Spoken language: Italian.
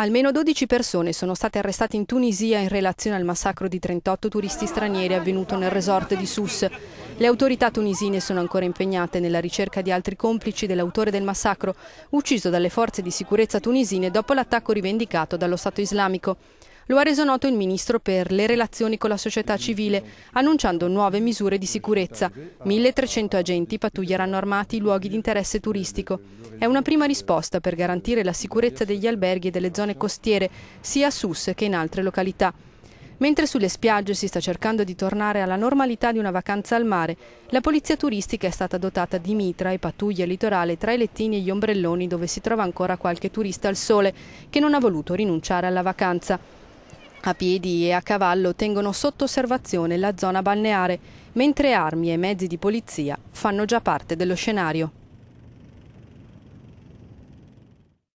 Almeno 12 persone sono state arrestate in Tunisia in relazione al massacro di 38 turisti stranieri avvenuto nel resort di Sousse. Le autorità tunisine sono ancora impegnate nella ricerca di altri complici dell'autore del massacro, ucciso dalle forze di sicurezza tunisine dopo l'attacco rivendicato dallo Stato islamico. Lo ha reso noto il Ministro per le relazioni con la società civile, annunciando nuove misure di sicurezza. 1300 agenti pattuglieranno armati i luoghi di interesse turistico. È una prima risposta per garantire la sicurezza degli alberghi e delle zone costiere, sia a Sus che in altre località. Mentre sulle spiagge si sta cercando di tornare alla normalità di una vacanza al mare, la polizia turistica è stata dotata di mitra e pattuglie litorale tra i lettini e gli ombrelloni dove si trova ancora qualche turista al sole che non ha voluto rinunciare alla vacanza a piedi e a cavallo tengono sotto osservazione la zona balneare, mentre armi e mezzi di polizia fanno già parte dello scenario.